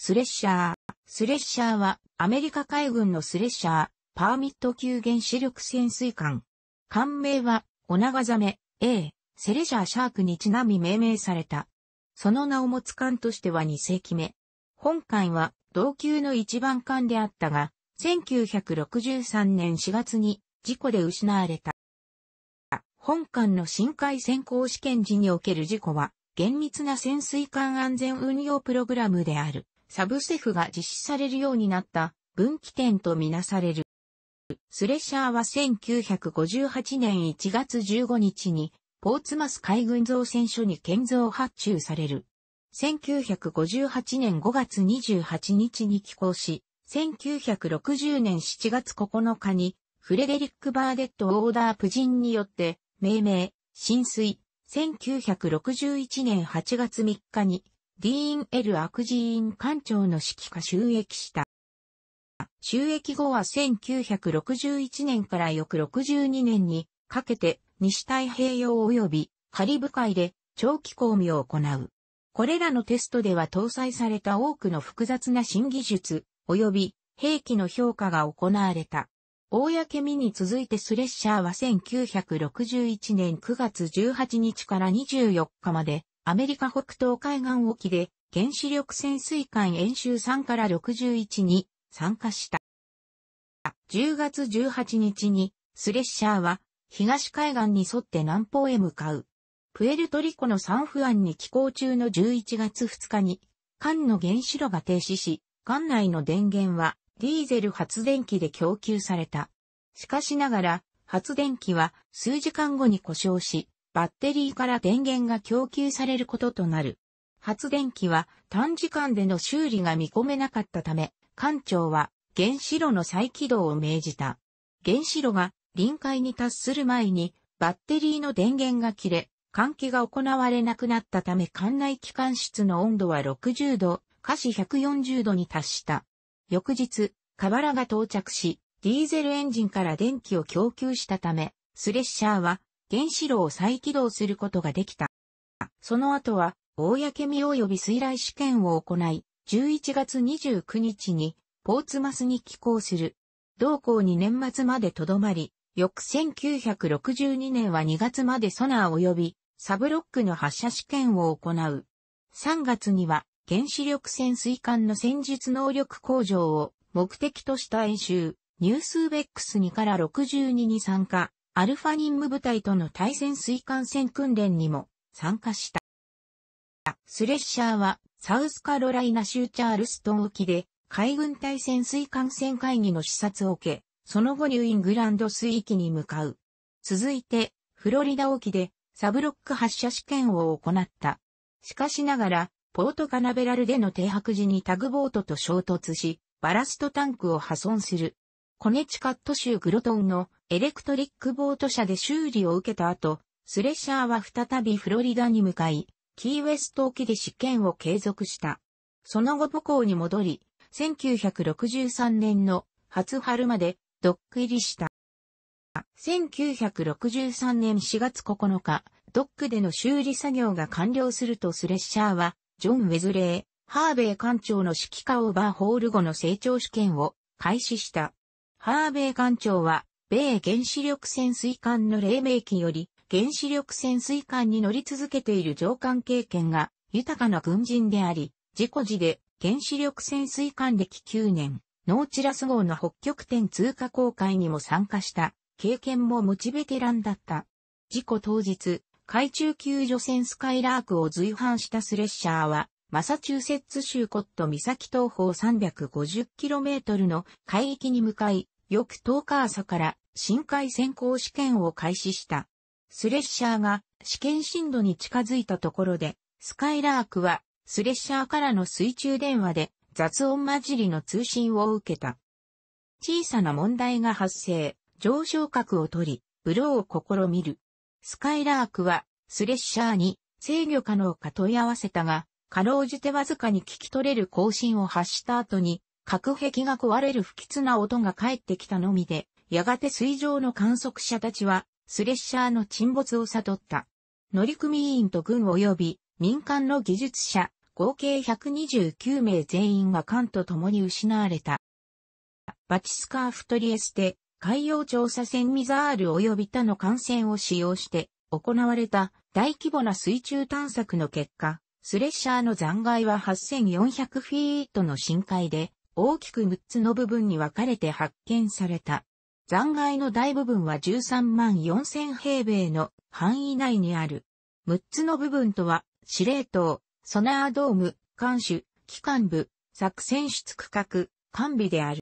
スレッシャー。スレッシャーはアメリカ海軍のスレッシャー、パーミット級原子力潜水艦。艦名は、オナガザメ、A、セレジャーシャークにちなみ命名された。その名を持つ艦としては2世紀目。本艦は同級の一番艦であったが、1963年4月に事故で失われた。本艦の深海潜航試験時における事故は、厳密な潜水艦安全運用プログラムである。サブセフが実施されるようになった分岐点とみなされる。スレッシャーは1958年1月15日にポーツマス海軍造船所に建造発注される。1958年5月28日に寄港し、1960年7月9日にフレデリック・バーデット・オーダー・プジンによって命名、浸水、1961年8月3日にディーン・エル・アクジーンの指揮下収益した。収益後は1961年から翌62年にかけて西太平洋及びカリブ海で長期公務を行う。これらのテストでは搭載された多くの複雑な新技術及び兵器の評価が行われた。公見に続いてスレッシャーは1961年9月18日から24日までアメリカ北東海岸沖で原子力潜水艦演習3から61に参加した。10月18日にスレッシャーは東海岸に沿って南方へ向かう。プエルトリコのサンフアンに寄港中の11月2日に、艦の原子炉が停止し、艦内の電源はディーゼル発電機で供給された。しかしながら、発電機は数時間後に故障し、バッテリーから電源が供給されることとなる。発電機は短時間での修理が見込めなかったため、艦長は原子炉の再起動を命じた。原子炉が臨界に達する前にバッテリーの電源が切れ、換気が行われなくなったため艦内機関室の温度は60度、下肢140度に達した。翌日、カバラが到着し、ディーゼルエンジンから電気を供給したため、スレッシャーは原子炉を再起動することができた。その後は、公見及び水雷試験を行い、11月29日に、ポーツマスに寄港する。同校に年末までとどまり、翌1962年は2月までソナー及びサブロックの発射試験を行う。3月には原子力潜水艦の戦術能力向上を目的とした演習、ニュースベックス2から62に参加、アルファ任務部隊との対戦水艦戦訓練にも参加した。スレッシャーはサウスカロライナ州チャールストン沖で海軍対戦水艦戦会議の視察を受け、その後ニューイングランド水域に向かう。続いてフロリダ沖でサブロック発射試験を行った。しかしながら、ポートカナベラルでの停泊時にタグボートと衝突し、バラストタンクを破損するコネチカット州グロトンのエレクトリックボート社で修理を受けた後、スレッシャーは再びフロリダに向かい、キーウェスト沖で試験を継続した。その後母校に戻り、1963年の初春までドック入りした。1963年4月9日、ドックでの修理作業が完了するとスレッシャーは、ジョン・ウェズレー、ハーベイ艦長の指揮下オーバーホール後の成長試験を開始した。ハーベイ艦長は、米原子力潜水艦の黎明期より、原子力潜水艦に乗り続けている上官経験が豊かな軍人であり、事故時で原子力潜水艦歴9年、ノーチラス号の北極点通過航海にも参加した経験も持ちベテランだった。事故当日、海中救助船スカイラークを随伴したスレッシャーは、マサチューセッツ州コット岬東方 350km の海域に向かい、翌10日朝から深海潜航試験を開始した。スレッシャーが試験深度に近づいたところで、スカイラークはスレッシャーからの水中電話で雑音混じりの通信を受けた。小さな問題が発生、上昇角を取り、ブローを試みる。スカイラークはスレッシャーに制御可能か問い合わせたが、かろうじてわずかに聞き取れる更新を発した後に、隔壁が壊れる不吉な音が返ってきたのみで、やがて水上の観測者たちは、スレッシャーの沈没を悟った。乗組員と軍及び民間の技術者、合計129名全員が艦と共に失われた。バチスカーフトリエステ、海洋調査船ミザール及び他の艦船を使用して行われた大規模な水中探索の結果、スレッシャーの残骸は8400フィートの深海で、大きく6つの部分に分かれて発見された。残骸の大部分は13万4000平米の範囲内にある。6つの部分とは、司令塔、ソナードーム、艦首、機関部、作戦室区画、完備である。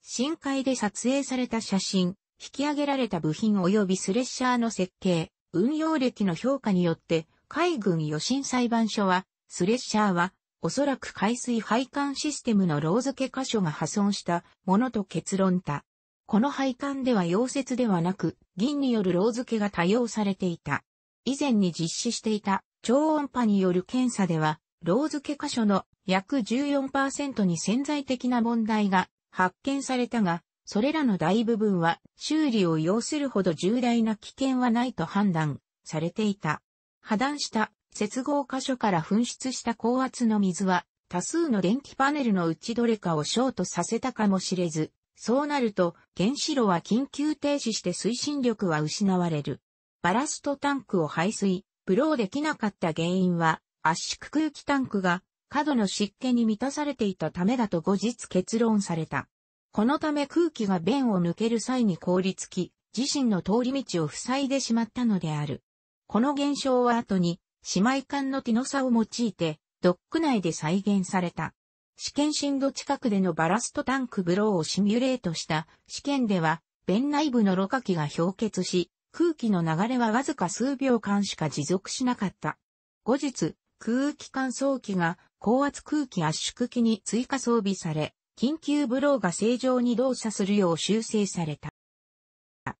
深海で撮影された写真、引き上げられた部品及びスレッシャーの設計、運用歴の評価によって海軍予診裁判所は、スレッシャーは、おそらく海水配管システムのロー付け箇所が破損したものと結論た。この配管では溶接ではなく、銀によるロー付けが多用されていた。以前に実施していた超音波による検査では、ロー付け箇所の約14%に潜在的な問題が発見されたが、それらの大部分は修理を要するほど重大な危険はないと判断されていた。破断した接合箇所から噴出した高圧の水は多数の電気パネルのうちどれかをショートさせたかもしれず、そうなると原子炉は緊急停止して推進力は失われる。バラストタンクを排水、ブローできなかった原因は圧縮空気タンクが過度の湿気に満たされていたためだと後日結論された。このため空気が便を抜ける際に凍りつき、自身の通り道を塞いでしまったのである。この現象は後に、姉妹艦のティノサを用いて、ドック内で再現された。試験深度近くでのバラストタンクブローをシミュレートした試験では、弁内部のろ過器が氷結し、空気の流れはわずか数秒間しか持続しなかった。後日、空気乾燥機が高圧空気圧縮機に追加装備され、緊急ブローが正常に動作するよう修正された。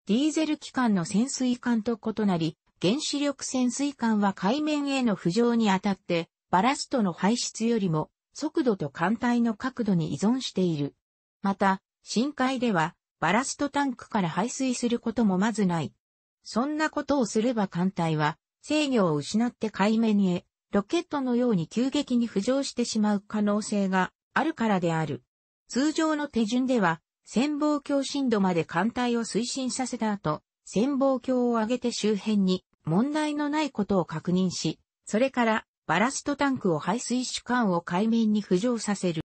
ディーゼル機関の潜水艦と異なり、原子力潜水艦は海面への浮上にあたって、バラストの排出よりも速度と艦隊の角度に依存している。また、深海では、バラストタンクから排水することもまずない。そんなことをすれば艦隊は、制御を失って海面へ、ロケットのように急激に浮上してしまう可能性があるからである。通常の手順では、潜望鏡深度まで艦隊を推進させた後、潜望鏡を上げて周辺に問題のないことを確認し、それからバラストタンクを排水主管を海面に浮上させる。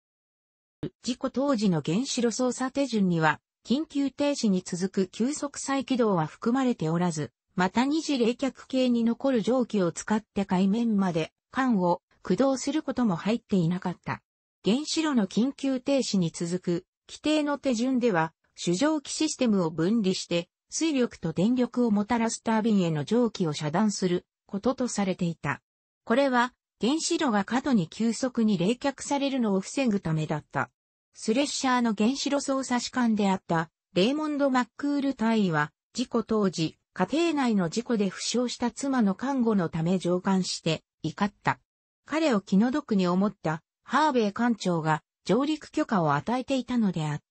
事故当時の原子炉操作手順には、緊急停止に続く急速再起動は含まれておらず、また二次冷却系に残る蒸気を使って海面まで管を駆動することも入っていなかった。原子炉の緊急停止に続く規定の手順では、主蒸気システムを分離して水力と電力をもたらすタービンへの蒸気を遮断することとされていた。これは原子炉が過度に急速に冷却されるのを防ぐためだった。スレッシャーの原子炉操作士官であったレーモンド・マックール大員は事故当時家庭内の事故で負傷した妻の看護のため上官して怒った。彼を気の毒に思ったハーベイ艦長が上陸許可を与えていたのであった。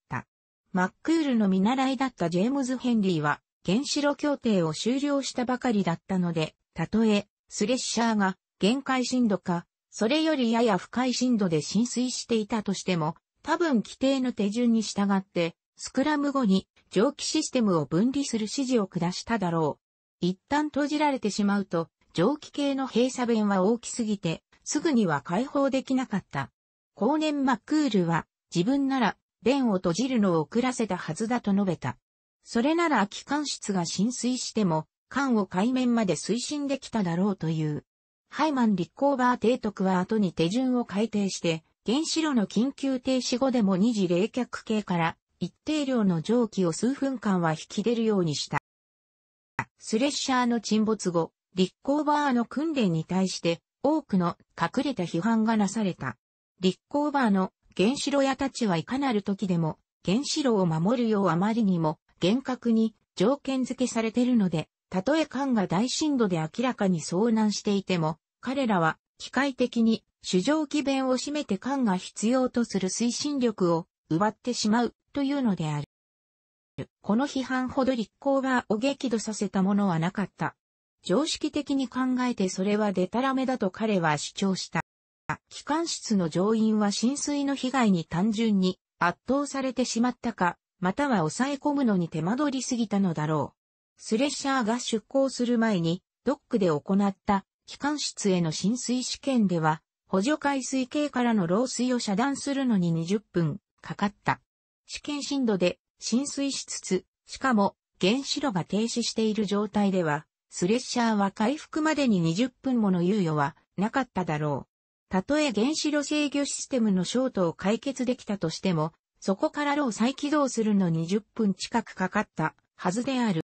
マックールの見習いだったジェームズ・ヘンリーは、原子炉協定を終了したばかりだったので、たとえ、スレッシャーが限界深度か、それよりやや深い深度で浸水していたとしても、多分規定の手順に従って、スクラム後に蒸気システムを分離する指示を下しただろう。一旦閉じられてしまうと、蒸気系の閉鎖弁は大きすぎて、すぐには解放できなかった。後年マックールは、自分なら弁を閉じるのを遅らせたはずだと述べた。それなら空き室が浸水しても、管を海面まで推進できただろうという。ハイマンリッコーバー提督は後に手順を改定して、原子炉の緊急停止後でも二次冷却系から一定量の蒸気を数分間は引き出るようにした。スレッシャーの沈没後、リッコーバーの訓練に対して多くの隠れた批判がなされた。リッコーバーの原子炉屋たちはいかなる時でも、原子炉を守るようあまりにも、厳格に条件付けされているので、たとえ艦が大震度で明らかに遭難していても、彼らは機械的に主上機弁を占めて艦が必要とする推進力を奪ってしまうというのである。この批判ほど立候がを激怒させたものはなかった。常識的に考えてそれはデタラメだと彼は主張した。機関室の乗員は浸水の被害に単純に圧倒されてしまったか、または抑え込むのに手間取りすぎたのだろう。スレッシャーが出港する前に、ドックで行った機関室への浸水試験では、補助海水系からの漏水を遮断するのに20分かかった。試験深度で浸水しつつ、しかも原子炉が停止している状態では、スレッシャーは回復までに20分もの猶予はなかっただろう。たとえ原子炉制御システムのショートを解決できたとしても、そこから炉を再起動するのに10分近くかかったはずである。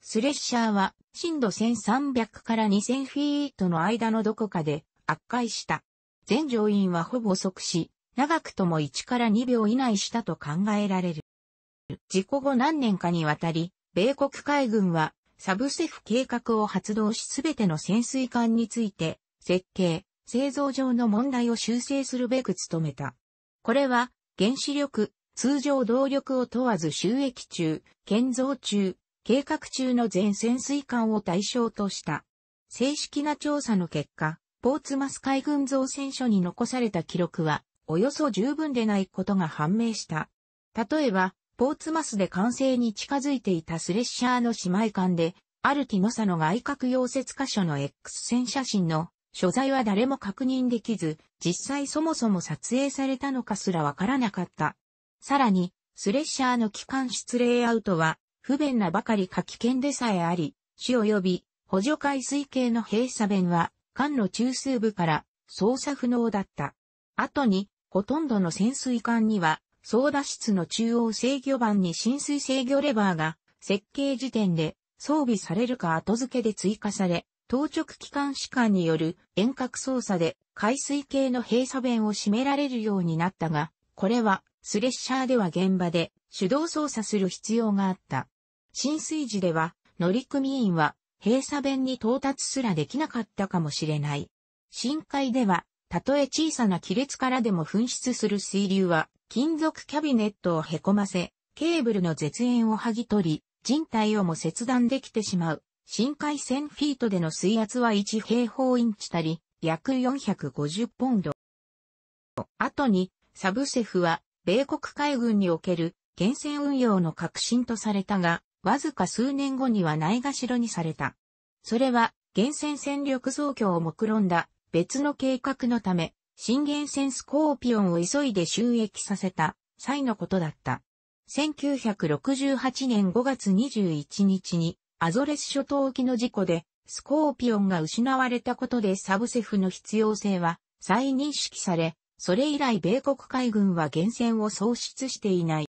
スレッシャーは震度1300から2000フィートの間のどこかで悪解した。全乗員はほぼ即死、長くとも1から2秒以内したと考えられる。事故後何年かにわたり、米国海軍はサブセフ計画を発動しすべての潜水艦について設計、製造上の問題を修正するべく努めた。これは、原子力、通常動力を問わず収益中、建造中、計画中の全潜水艦を対象とした。正式な調査の結果、ポーツマス海軍造船所に残された記録は、およそ十分でないことが判明した。例えば、ポーツマスで完成に近づいていたスレッシャーの姉妹艦で、あるティノサの外角溶接箇所の X 線写真の所在は誰も確認できず、実際そもそも撮影されたのかすらわからなかった。さらに、スレッシャーの機関室レイアウトは、不便なばかりか危険でさえあり、市及び補助海水系の閉鎖弁は、艦の中枢部から操作不能だった。後に、ほとんどの潜水艦には、操舵室の中央制御盤に浸水制御レバーが、設計時点で装備されるか後付けで追加され、当直機関士官による遠隔操作で海水系の閉鎖弁を閉められるようになったが、これはスレッシャーでは現場で手動操作する必要があった。浸水時では乗組員は閉鎖弁に到達すらできなかったかもしれない。深海では、たとえ小さな亀裂からでも噴出する水流は、金属キャビネットを凹ませ、ケーブルの絶縁を剥ぎ取り、人体をも切断できてしまう深海1000フィートでの水圧は1平方インチたり、約450ポンド。後に、サブセフは、米国海軍における、源泉運用の革新とされたが、わずか数年後にはないがしろにされた。それは、源泉戦力増強を目論んだ、別の計画のため、新源泉スコーピオンを急いで収益させた、際のことだった。1968年5月21日に、アゾレス諸島沖の事故で、スコーピオンが失われたことでサブセフの必要性は再認識され、それ以来米国海軍は源泉を喪失していない。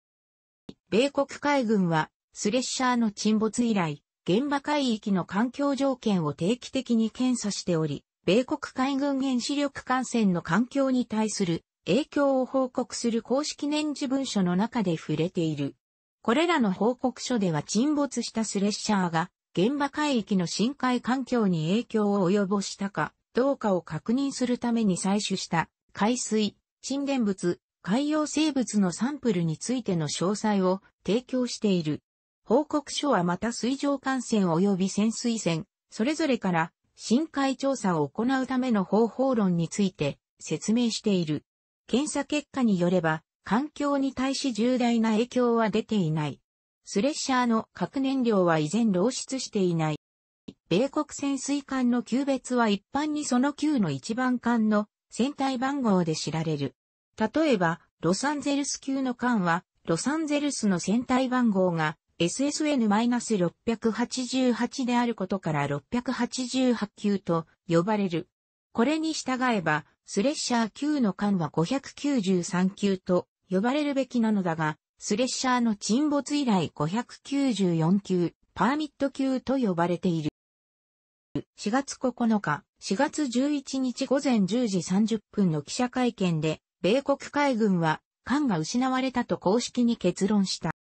米国海軍はスレッシャーの沈没以来、現場海域の環境条件を定期的に検査しており、米国海軍原子力艦船の環境に対する影響を報告する公式年次文書の中で触れている。これらの報告書では沈没したスレッシャーが現場海域の深海環境に影響を及ぼしたかどうかを確認するために採取した海水、沈殿物、海洋生物のサンプルについての詳細を提供している。報告書はまた水上艦船及び潜水船、それぞれから深海調査を行うための方法論について説明している。検査結果によれば、環境に対し重大な影響は出ていない。スレッシャーの核燃料は依然漏出していない。米国潜水艦の級別は一般にその級の一番艦の船体番号で知られる。例えば、ロサンゼルス級の艦は、ロサンゼルスの船体番号が SSN-688 であることから688級と呼ばれる。これに従えば、スレッシャー級の艦は593級と呼ばれるべきなのだが、スレッシャーの沈没以来594級、パーミット級と呼ばれている。4月9日、4月11日午前10時30分の記者会見で、米国海軍は、艦が失われたと公式に結論した。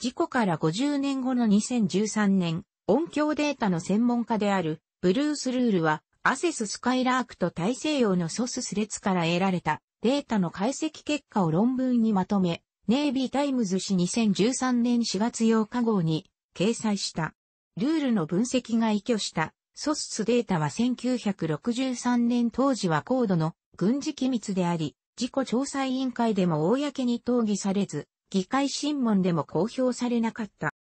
事故から50年後の2013年、音響データの専門家である、ブルース・ルールは、アセス・スカイラークと大西洋のソススレツから得られたデータの解析結果を論文にまとめ、ネイビータイムズ氏2013年4月8日号に掲載した。ルールの分析が依拠したソッスデータは1963年当時は高度の軍事機密であり、事故調査委員会でも公に討議されず、議会審問でも公表されなかった。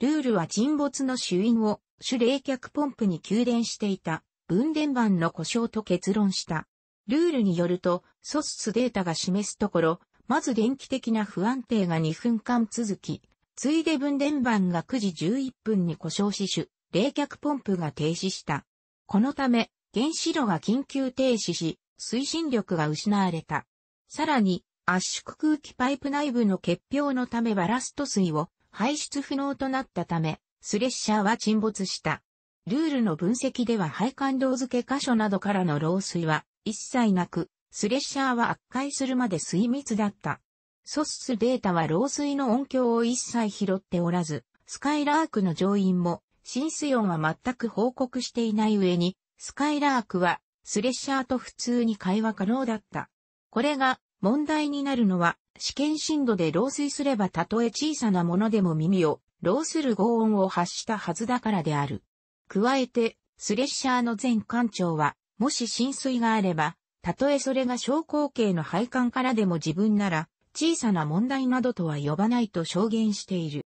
ルールは沈没の主因を主冷却ポンプに給電していた分電盤の故障と結論した。ルールによると、ソスデータが示すところ、まず電気的な不安定が2分間続き、ついで分電盤が9時11分に故障死守、冷却ポンプが停止した。このため、原子炉が緊急停止し、推進力が失われた。さらに、圧縮空気パイプ内部の欠氷のためバラスト水を排出不能となったため、スレッシャーは沈没した。ルールの分析では配管道付け箇所などからの漏水は一切なく、スレッシャーは悪解するまで水密だった。ソッスベータは漏水の音響を一切拾っておらず、スカイラークの乗員も浸水音は全く報告していない上に、スカイラークはスレッシャーと普通に会話可能だった。これが問題になるのは、試験深度で漏水すればたとえ小さなものでも耳を、漏する轟音を発したはずだからである。加えて、スレッシャーの前艦長は、もし浸水があれば、たとえそれが小口径の配管からでも自分なら、小さな問題などとは呼ばないと証言している。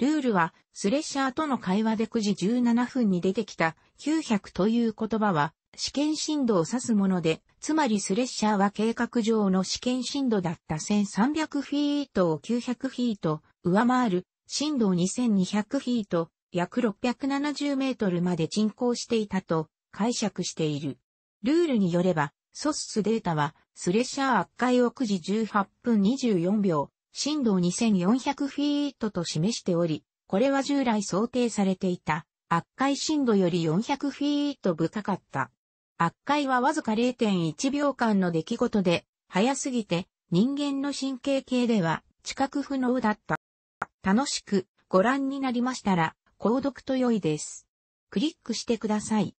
ルールは、スレッシャーとの会話で9時17分に出てきた900という言葉は、試験振度を指すもので、つまりスレッシャーは計画上の試験振度だった1300フィートを900フィート上回る、振度2200フィート約670メートルまで沈降していたと解釈している。ルールによれば、ソッスデータは、スレッシャー圧海を9時18分24秒、震度2400フィートと示しており、これは従来想定されていた、圧海震度より400フィート深かった。圧海はわずか0.1秒間の出来事で、早すぎて、人間の神経系では、知覚不能だった。楽しくご覧になりましたら、購読と良いです。クリックしてください。